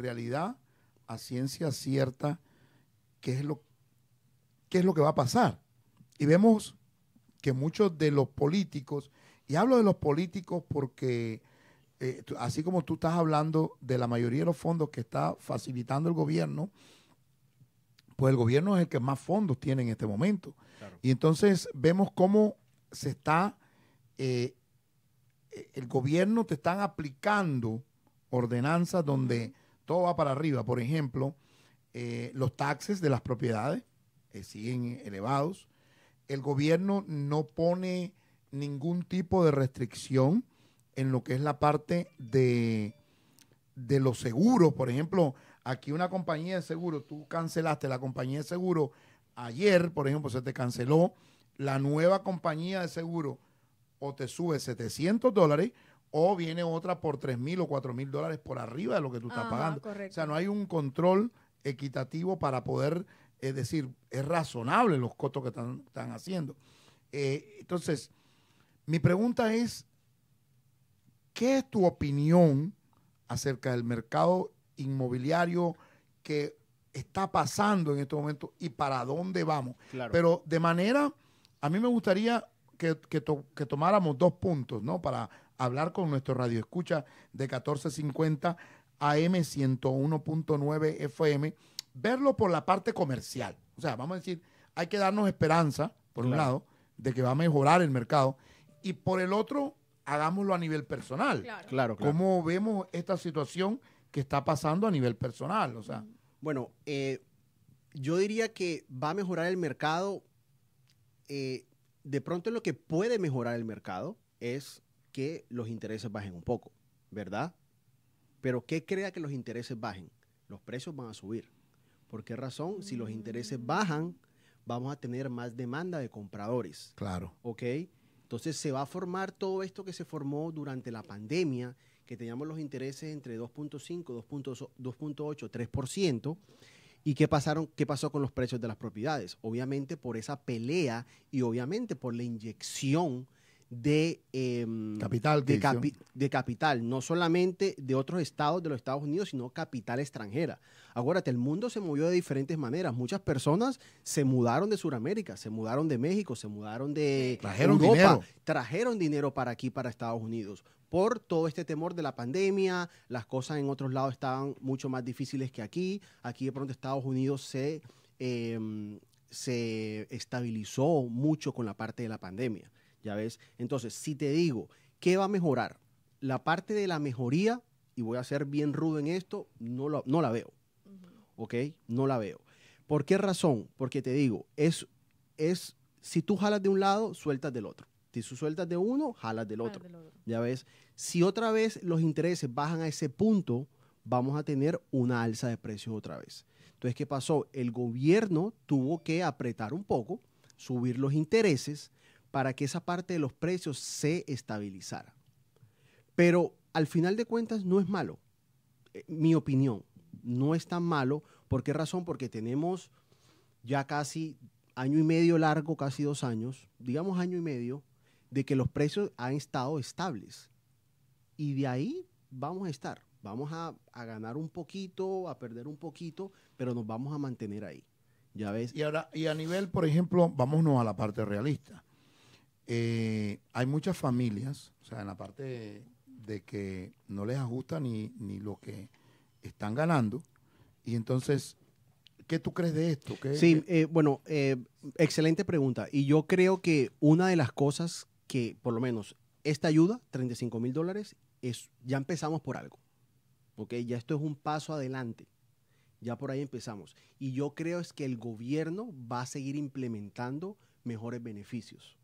realidad, a ciencia cierta, qué es lo, qué es lo que va a pasar. Y vemos que muchos de los políticos, y hablo de los políticos porque eh, así como tú estás hablando de la mayoría de los fondos que está facilitando el gobierno, pues el gobierno es el que más fondos tiene en este momento. Y entonces vemos cómo se está, eh, eh, el gobierno te están aplicando ordenanzas donde todo va para arriba. Por ejemplo, eh, los taxes de las propiedades eh, siguen elevados. El gobierno no pone ningún tipo de restricción en lo que es la parte de, de los seguros. Por ejemplo, aquí una compañía de seguro, tú cancelaste la compañía de seguro ayer, por ejemplo, se te canceló la nueva compañía de seguro o te sube 700 dólares o viene otra por tres mil o cuatro mil dólares por arriba de lo que tú estás pagando. O sea, no hay un control equitativo para poder eh, decir, es razonable los costos que están, haciendo. Eh, entonces, mi pregunta es, ¿qué es tu opinión acerca del mercado inmobiliario que está pasando en este momento y para dónde vamos? Pero de manera, a mí me gustaría que, que tomáramos dos puntos, ¿no? Para hablar con nuestro radio escucha de 1450 AM 101.9 FM, verlo por la parte comercial. O sea, vamos a decir, hay que darnos esperanza, por un lado, de que va a mejorar el mercado, y por el otro, hagámoslo a nivel personal. Claro, claro. ¿Cómo vemos esta situación que está pasando a nivel personal? O sea. Bueno, eh, yo diría que va a mejorar el mercado. Eh, de pronto lo que puede mejorar el mercado es que los intereses bajen un poco, ¿verdad? Pero ¿qué crea que los intereses bajen? Los precios van a subir. ¿Por qué razón? Si los intereses mm. bajan, vamos a tener más demanda de compradores. Claro. ¿Ok? Entonces se va a formar todo esto que se formó durante la pandemia, que teníamos los intereses entre 2.5, 2.8, 3%. ¿Y qué, pasaron, qué pasó con los precios de las propiedades? Obviamente por esa pelea y obviamente por la inyección de, em, capital, de, capital, no solamente de otros estados de los Estados Unidos, sino capital extranjera. Acuérdate, el mundo se movió de diferentes maneras. Muchas personas se mudaron de Sudamérica, se mudaron de México, se mudaron de trajeron Europa, dinero. trajeron dinero para aquí, para Estados Unidos, por todo este temor de la pandemia, las cosas en otros lados estaban mucho más difíciles que aquí. Aquí de pronto Estados Unidos se em, estabilizó mucho con la parte de la pandemia. ¿Ya ves? Entonces, si te digo, ¿qué va a mejorar? La parte de la mejoría, y voy a ser bien rudo en esto, no, no la veo. ¿Ok? No la veo. ¿Por qué razón? Porque te digo, es, es si tú jalas de un lado, sueltas del otro. Si tú sueltas de uno, jalas del otro. Jalas del otro. Ya ves, si otra vez los intereses bajan a ese punto, vamos a tener una alza de precios otra vez. Entonces, ¿qué pasó? El gobierno tuvo que apretar un poco, subir los intereses para que esa parte de los precios se estabilizara. Pero al final de cuentas no es malo, eh, mi opinión, no es tan malo. ¿Por qué razón? Porque tenemos ya casi año y medio largo, casi dos años, digamos año y medio, de que los precios han estado estables. Y de ahí vamos a estar. Vamos a, ganar un poquito, a perder un poquito, pero nos vamos a mantener ahí. Ya ves. Y ahora, y a nivel, por ejemplo, vámonos a la parte realista eh, hay muchas familias, o sea, en la parte de, que no les ajusta ni, ni, lo que están ganando. Y entonces, ¿qué tú crees de esto? sí, eh, bueno, eh, excelente pregunta. Y yo creo que una de las cosas que, por lo menos, esta ayuda, 35 mil dólares, es, ya empezamos por algo. porque Ya esto es un paso adelante. Ya por ahí empezamos. Y yo creo es que el gobierno va a seguir implementando mejores beneficios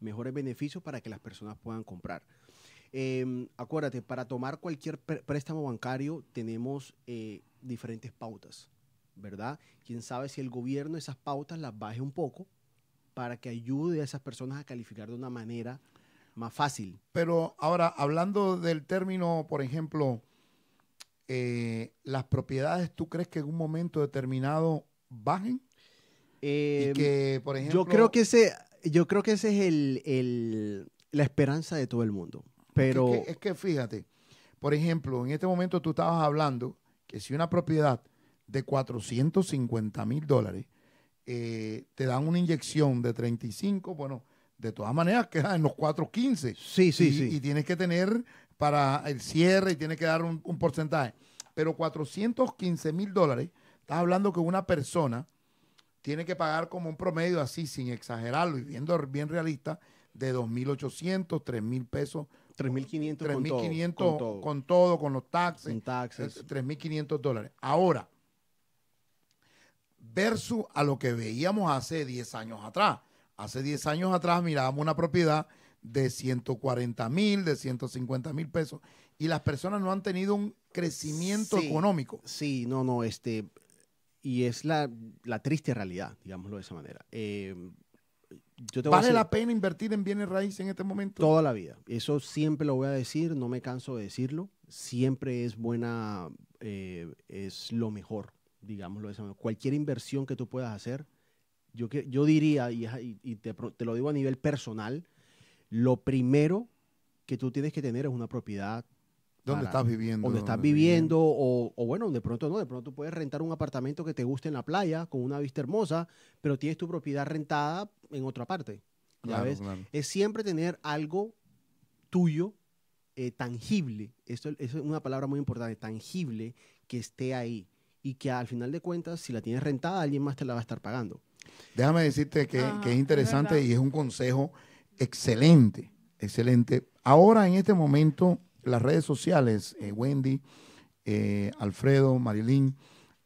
mejores beneficios para que las personas puedan comprar. Em, acuérdate, para tomar cualquier préstamo bancario tenemos eh, diferentes pautas, ¿verdad? Quién sabe si el gobierno esas pautas las baje un poco para que ayude a esas personas a calificar de una manera más fácil. Pero ahora, hablando del término, por ejemplo, eh, las propiedades, ¿tú crees que en un momento determinado bajen? Em, yo creo que ese yo creo que ese es el, la esperanza de todo el mundo. Pero... Es que, fíjate, por ejemplo, en este momento tú estabas hablando que si una propiedad de 450 mil dólares eh, te dan una inyección de 35, bueno, de todas maneras queda en los 415. Sí, sí, y, sí. Y tienes que tener para el cierre y tienes que dar un, un porcentaje. Pero 415 mil dólares, estás hablando que una persona tiene que pagar como un promedio así, sin exagerarlo y viendo bien realista, de 2.800, 3.000 pesos. 3.500 con, con, todo, con todo, con los taxes. taxes. 3.500 eh, dólares. Ahora, versus a lo que veíamos hace 10 años atrás. Hace 10 años atrás mirábamos una propiedad de 140 mil, de 150 mil pesos, y las personas no han tenido un crecimiento económico. Sí, no, no, este, y es la, triste realidad, digámoslo de esa manera. Eh, ¿Vale la pena invertir en bienes raíces en este momento? Toda la vida. Eso siempre lo voy a decir, no me canso de decirlo. Siempre es buena, eh, es lo mejor, digámoslo de esa manera. Cualquier inversión que tú puedas hacer, yo, que, yo diría, y, te lo digo a nivel personal, lo primero que tú tienes que tener es una propiedad ¿Dónde estás viviendo? Donde estás viviendo, O, bueno, de pronto no, de pronto puedes rentar un apartamento que te guste en la playa, con una vista hermosa, pero tienes tu propiedad rentada en otra parte. Es siempre tener algo tuyo, eh, tangible, esto, es una palabra muy importante, tangible, que esté ahí y que al final de cuentas, si la tienes rentada, alguien más te la va a estar pagando. Déjame decirte que, ah, es interesante y es un consejo excelente, excelente. Ahora, en este momento, las redes sociales, eh, Wendy, eh, Alfredo, Marilyn,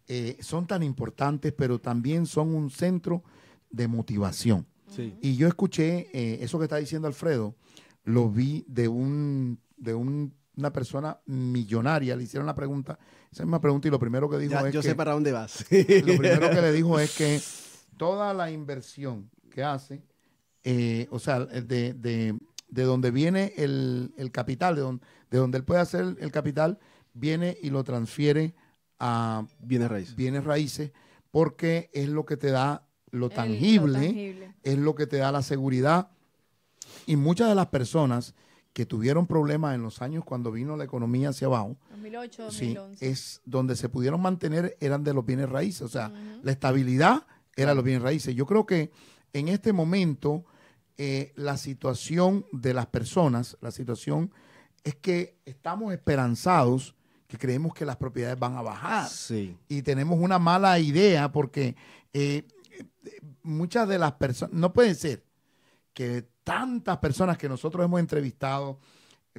eh, son tan importantes, pero también son un centro de motivación. Y yo escuché eso que está diciendo Alfredo, lo vi de un de una persona millonaria, le hicieron la pregunta, esa misma pregunta, y lo primero que dijo ya, es. Yo sé para dónde vas. lo primero que le dijo es que toda la inversión que hace, o sea, de, de donde viene el, capital, de donde, de donde él puede hacer el capital, viene y lo transfiere a bienes raíces. Bienes raíces, porque es lo que te da lo tangible, es lo que te da la seguridad. Y muchas de las personas que tuvieron problemas en los años cuando vino la economía hacia abajo, 2008, es donde se pudieron mantener eran de los bienes raíces, o sea, la estabilidad era los bienes raíces. Yo creo que en este momento eh, la situación de las personas, la situación es que estamos esperanzados que creemos que las propiedades van a bajar. Y tenemos una mala idea porque eh, muchas de las personas, no puede ser que tantas personas que nosotros hemos entrevistado,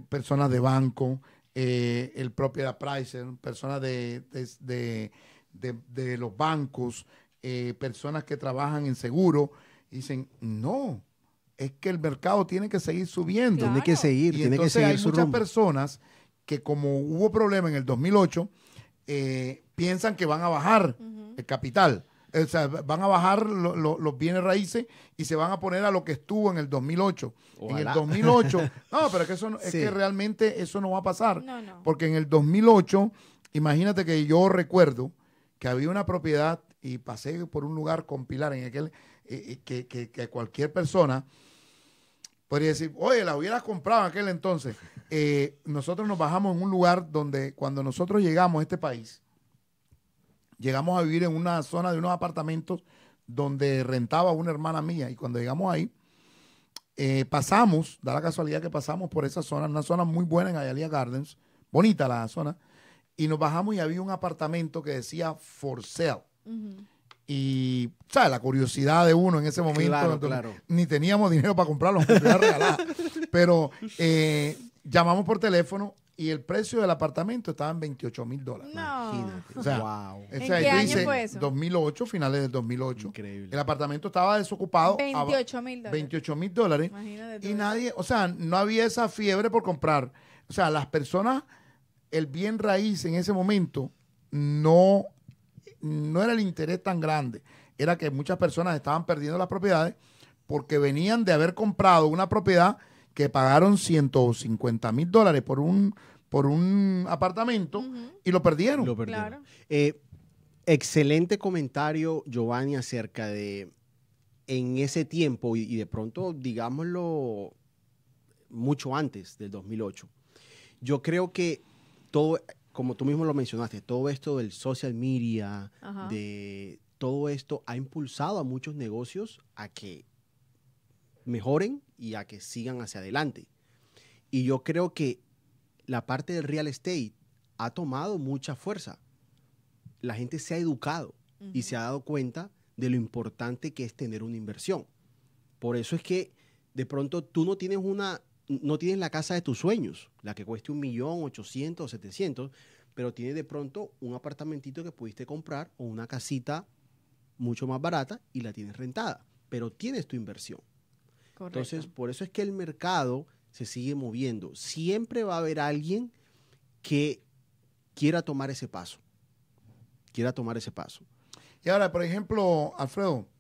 personas de banco, eh, el propio Pricer, personas de, de, de, los bancos, personas que trabajan en seguro, dicen, no, es que el mercado tiene que seguir subiendo. Tiene que seguir, tiene que seguir hay muchas personas que como hubo problema en el 2008, eh, piensan que van a bajar el capital. O sea, van a bajar los bienes raíces y se van a poner a lo que estuvo en el 2008. En el 2008. no, pero es que, eso, es que realmente eso no va a pasar. Porque en el 2008, imagínate que yo recuerdo que había una propiedad y pasé por un lugar con Pilar en aquel que, cualquier persona podría decir, oye, la hubieras comprado aquel entonces. Eh, nosotros nos bajamos en un lugar donde cuando nosotros llegamos a este país, llegamos a vivir en una zona de unos apartamentos donde rentaba una hermana mía y cuando llegamos ahí, eh, pasamos, da la casualidad que pasamos por esa zona, una zona muy buena en Ayalia Gardens, bonita la zona, y nos bajamos y había un apartamento que decía for sale. Y, sea La curiosidad de uno en ese momento. Ni teníamos dinero para comprarlo, Pero eh, llamamos por teléfono y el precio del apartamento estaba en 28 mil dólares. No. O sea, wow. qué fue eso? 2008, finales del 2008. Increíble. El apartamento estaba desocupado. 28 mil dólares. 28 mil dólares. y nadie, o sea, no había esa fiebre por comprar. O sea, las personas, el bien raíz en ese momento no no era el interés tan grande, era que muchas personas estaban perdiendo las propiedades porque venían de haber comprado una propiedad que pagaron 150 mil dólares por un, por un apartamento y lo perdieron. Eh, excelente comentario, Giovanni, acerca de en ese tiempo y, y, de pronto, digámoslo, mucho antes del 2008. Yo creo que todo como tú mismo lo mencionaste, todo esto del social media, de todo esto ha impulsado a muchos negocios a que mejoren y a que sigan hacia adelante. Y yo creo que la parte del real estate ha tomado mucha fuerza. La gente se ha educado y se ha dado cuenta de lo importante que es tener una inversión. Por eso es que de pronto tú no tienes una no tienes la casa de tus sueños, la que cueste un millón, ochocientos, setecientos, pero tienes de pronto un apartamentito que pudiste comprar o una casita mucho más barata y la tienes rentada, pero tienes tu inversión. Entonces, por eso es que el mercado se sigue moviendo. Siempre va a haber alguien que quiera tomar ese paso. Quiera tomar ese paso. Y ahora, por ejemplo, Alfredo,